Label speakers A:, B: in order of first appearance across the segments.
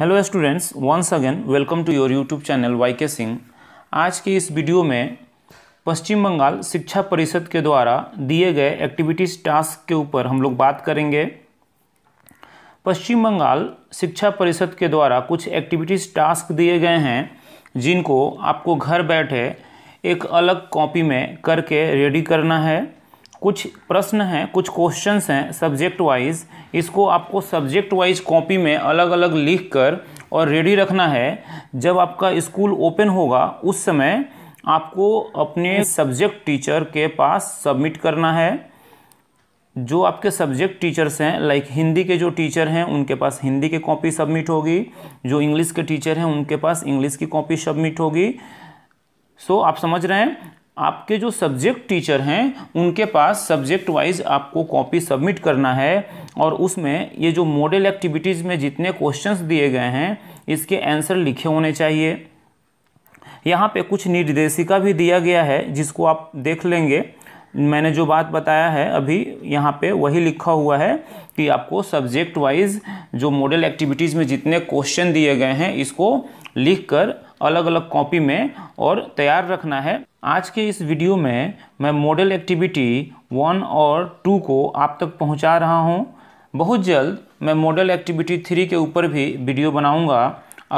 A: hello students once again welcome to your YouTube channel Y K Singh आज की इस video में पश्चिम बंगाल शिक्षा परिषद के द्वारा दिए गए एक्टिविटीज़ टास्क के ऊपर हम लोग बात करेंगे पश्चिम बंगाल शिक्षा परिषद के द्वारा कुछ एक्टिविटीज़ टास्क दिए गए हैं जिनको आपको घर बैठे एक अलग कॉपी में करके रेडी करना है कुछ प्रश्न हैं कुछ क्वेश्चंस हैं सब्जेक्ट वाइज इसको आपको सब्जेक्ट वाइज कॉपी में अलग अलग लिख कर और रेडी रखना है जब आपका स्कूल ओपन होगा उस समय आपको अपने सब्जेक्ट टीचर के पास सबमिट करना है जो आपके सब्जेक्ट टीचर्स हैं लाइक हिंदी के जो टीचर हैं उनके पास हिंदी की कॉपी सबमिट होगी जो इंग्लिश के टीचर हैं उनके पास इंग्लिश की कॉपी सबमिट होगी सो so, आप समझ रहे हैं आपके जो सब्जेक्ट टीचर हैं उनके पास सब्जेक्ट वाइज आपको कॉपी सबमिट करना है और उसमें ये जो मॉडल एक्टिविटीज़ में जितने क्वेश्चंस दिए गए हैं इसके आंसर लिखे होने चाहिए यहाँ पे कुछ निर्देशिका भी दिया गया है जिसको आप देख लेंगे मैंने जो बात बताया है अभी यहाँ पे वही लिखा हुआ है कि आपको सब्जेक्ट वाइज जो मॉडल एक्टिविटीज़ में जितने क्वेश्चन दिए गए हैं इसको लिख कर अलग अलग कॉपी में और तैयार रखना है आज के इस वीडियो में मैं मॉडल एक्टिविटी वन और टू को आप तक पहुंचा रहा हूं बहुत जल्द मैं मॉडल एक्टिविटी थ्री के ऊपर भी वीडियो बनाऊंगा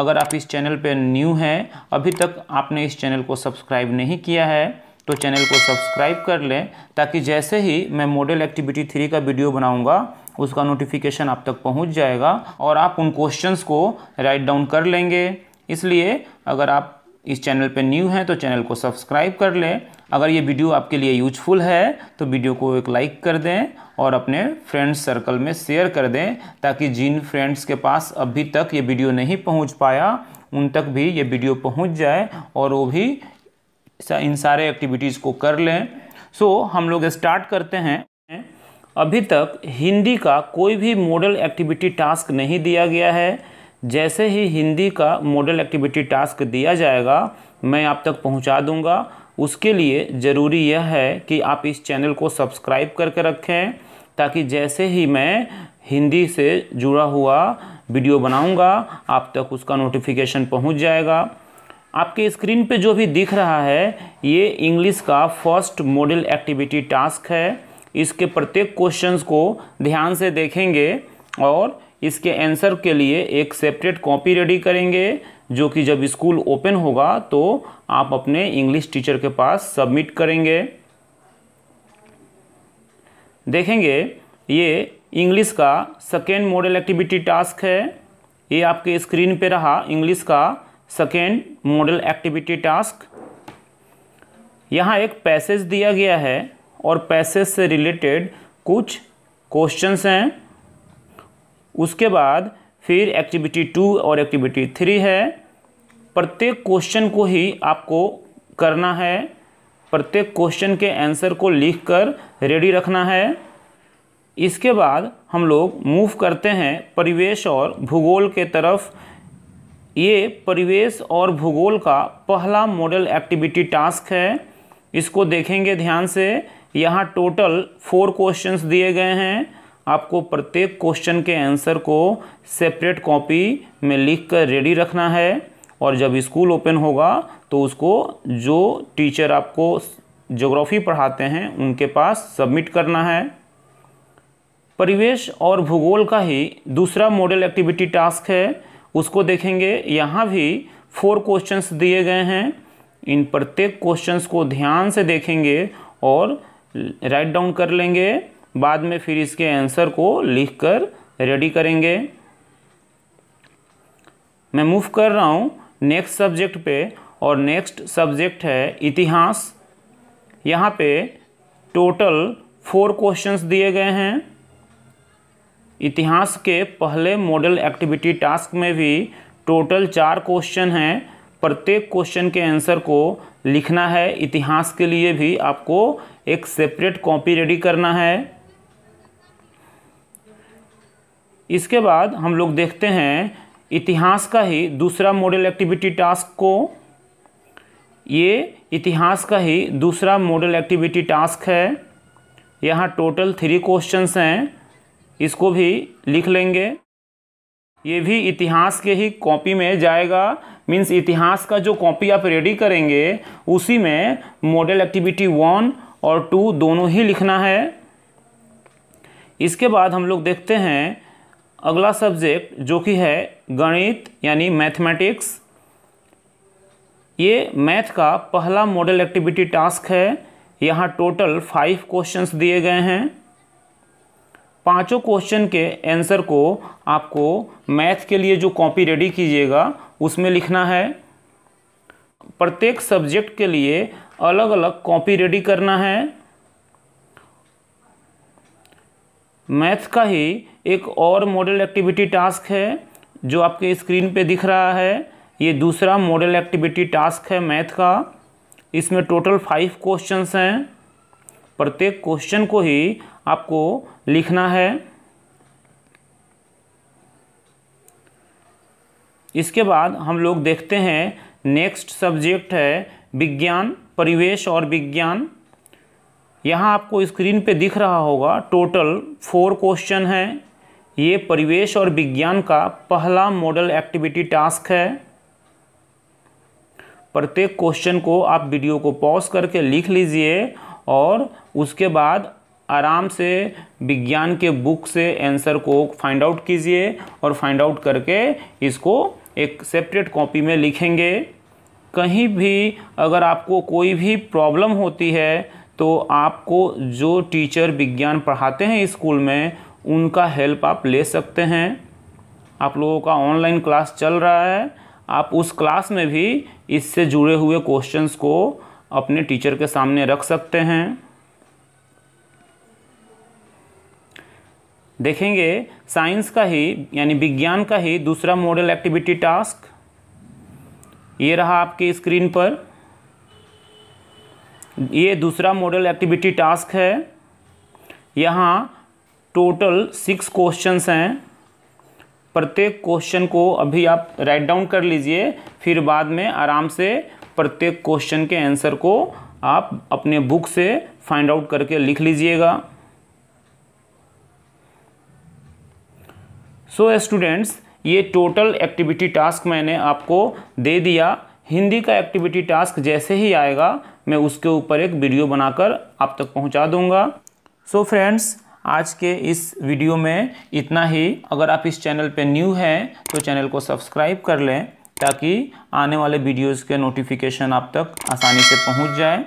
A: अगर आप इस चैनल पर न्यू हैं अभी तक आपने इस चैनल को सब्सक्राइब नहीं किया है तो चैनल को सब्सक्राइब कर लें ताकि जैसे ही मैं मॉडल एक्टिविटी थ्री का वीडियो बनाऊँगा उसका नोटिफिकेशन आप तक पहुंच जाएगा और आप उन क्वेश्चंस को राइट डाउन कर लेंगे इसलिए अगर आप इस चैनल पर न्यू हैं तो चैनल को सब्सक्राइब कर लें अगर ये वीडियो आपके लिए यूजफुल है तो वीडियो को एक लाइक कर दें और अपने फ्रेंड्स सर्कल में शेयर कर दें ताकि जिन फ्रेंड्स के पास अभी तक ये वीडियो नहीं पहुंच पाया उन तक भी ये वीडियो पहुंच जाए और वो भी इन सारे एक्टिविटीज़ को कर लें सो so, हम लोग स्टार्ट करते हैं अभी तक हिंदी का कोई भी मॉडल एक्टिविटी टास्क नहीं दिया गया है जैसे ही हिंदी का मॉडल एक्टिविटी टास्क दिया जाएगा मैं आप तक पहुंचा दूंगा उसके लिए ज़रूरी यह है कि आप इस चैनल को सब्सक्राइब करके रखें ताकि जैसे ही मैं हिंदी से जुड़ा हुआ वीडियो बनाऊंगा आप तक उसका नोटिफिकेशन पहुंच जाएगा आपके स्क्रीन पे जो भी दिख रहा है ये इंग्लिश का फर्स्ट मॉडल एक्टिविटी टास्क है इसके प्रत्येक क्वेश्चंस को ध्यान से देखेंगे और इसके आंसर के लिए एक सेपरेट कॉपी रेडी करेंगे जो कि जब स्कूल ओपन होगा तो आप अपने इंग्लिश टीचर के पास सबमिट करेंगे देखेंगे ये इंग्लिश का सेकेंड मॉडल एक्टिविटी टास्क है ये आपके स्क्रीन पे रहा इंग्लिश का सेकेंड मॉडल एक्टिविटी टास्क यहाँ एक पैसेज दिया गया है और पैसेज से रिलेटेड कुछ क्वेश्चंस हैं उसके बाद फिर एक्टिविटी टू और एक्टिविटी थ्री है प्रत्येक क्वेश्चन को ही आपको करना है प्रत्येक क्वेश्चन के आंसर को लिखकर रेडी रखना है इसके बाद हम लोग मूव करते हैं परिवेश और भूगोल के तरफ ये परिवेश और भूगोल का पहला मॉडल एक्टिविटी टास्क है इसको देखेंगे ध्यान से यहाँ टोटल फोर क्वेश्चंस दिए गए हैं आपको प्रत्येक क्वेश्चन के आंसर को सेपरेट कॉपी में लिख कर रेडी रखना है और जब स्कूल ओपन होगा तो उसको जो टीचर आपको जोग्राफ़ी पढ़ाते हैं उनके पास सबमिट करना है परिवेश और भूगोल का ही दूसरा मॉडल एक्टिविटी टास्क है उसको देखेंगे यहाँ भी फोर क्वेश्चंस दिए गए हैं इन प्रत्येक क्वेश्चंस को ध्यान से देखेंगे और राइट डाउन कर लेंगे बाद में फिर इसके आंसर को लिख कर रेडी करेंगे मैं मूव कर रहा हूँ नेक्स्ट सब्जेक्ट पे और नेक्स्ट सब्जेक्ट है इतिहास यहाँ पे टोटल फोर क्वेश्चंस दिए गए हैं इतिहास के पहले मॉडल एक्टिविटी टास्क में भी टोटल चार क्वेश्चन हैं प्रत्येक क्वेश्चन के आंसर को लिखना है इतिहास के लिए भी आपको एक सेपरेट कॉपी रेडी करना है इसके बाद हम लोग देखते हैं इतिहास का ही दूसरा मॉडल एक्टिविटी टास्क को ये इतिहास का ही दूसरा मॉडल एक्टिविटी टास्क है यहाँ टोटल थ्री क्वेश्चंस हैं इसको भी लिख लेंगे ये भी इतिहास के ही कॉपी में जाएगा मीन्स इतिहास का जो कॉपी आप रेडी करेंगे उसी में मॉडल एक्टिविटी वन और टू दोनों ही लिखना है इसके बाद हम लोग देखते हैं अगला सब्जेक्ट जो कि है गणित यानी मैथमेटिक्स ये मैथ का पहला मॉडल एक्टिविटी टास्क है यहाँ टोटल फाइव क्वेश्चंस दिए गए हैं पांचों क्वेश्चन के आंसर को आपको मैथ के लिए जो कॉपी रेडी कीजिएगा उसमें लिखना है प्रत्येक सब्जेक्ट के लिए अलग अलग कॉपी रेडी करना है मैथ का ही एक और मॉडल एक्टिविटी टास्क है जो आपके स्क्रीन पे दिख रहा है ये दूसरा मॉडल एक्टिविटी टास्क है मैथ का इसमें टोटल फाइव क्वेश्चंस हैं प्रत्येक क्वेश्चन को ही आपको लिखना है इसके बाद हम लोग देखते हैं नेक्स्ट सब्जेक्ट है विज्ञान परिवेश और विज्ञान यहाँ आपको स्क्रीन पे दिख रहा होगा टोटल फोर क्वेश्चन हैं ये परिवेश और विज्ञान का पहला मॉडल एक्टिविटी टास्क है प्रत्येक क्वेश्चन को आप वीडियो को पॉज करके लिख लीजिए और उसके बाद आराम से विज्ञान के बुक से आंसर को फाइंड आउट कीजिए और फाइंड आउट करके इसको एक सेपरेट कॉपी में लिखेंगे कहीं भी अगर आपको कोई भी प्रॉब्लम होती है तो आपको जो टीचर विज्ञान पढ़ाते हैं स्कूल में उनका हेल्प आप ले सकते हैं आप लोगों का ऑनलाइन क्लास चल रहा है आप उस क्लास में भी इससे जुड़े हुए क्वेश्चंस को अपने टीचर के सामने रख सकते हैं देखेंगे साइंस का ही यानी विज्ञान का ही दूसरा मॉडल एक्टिविटी टास्क ये रहा आपके स्क्रीन पर ये दूसरा मॉडल एक्टिविटी टास्क है यहाँ टोटल सिक्स क्वेश्चंस हैं प्रत्येक क्वेश्चन को अभी आप राइट डाउन कर लीजिए फिर बाद में आराम से प्रत्येक क्वेश्चन के आंसर को आप अपने बुक से फाइंड आउट करके लिख लीजिएगा सो so, स्टूडेंट्स ये टोटल एक्टिविटी टास्क मैंने आपको दे दिया हिंदी का एक्टिविटी टास्क जैसे ही आएगा मैं उसके ऊपर एक वीडियो बनाकर आप तक पहुंचा दूंगा सो so फ्रेंड्स आज के इस वीडियो में इतना ही अगर आप इस चैनल पे न्यू हैं तो चैनल को सब्सक्राइब कर लें ताकि आने वाले वीडियोस के नोटिफिकेशन आप तक आसानी से पहुंच जाए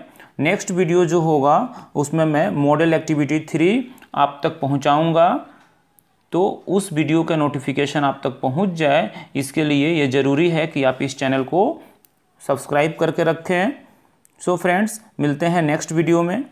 A: नेक्स्ट वीडियो जो होगा उसमें मैं मॉडल एक्टिविटी थ्री आप तक पहुँचाऊँगा तो उस वीडियो का नोटिफिकेशन आप तक पहुंच जाए इसके लिए ये ज़रूरी है कि आप इस चैनल को सब्सक्राइब करके रखें सो so फ्रेंड्स मिलते हैं नेक्स्ट वीडियो में